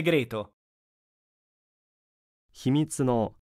segreto 秘密の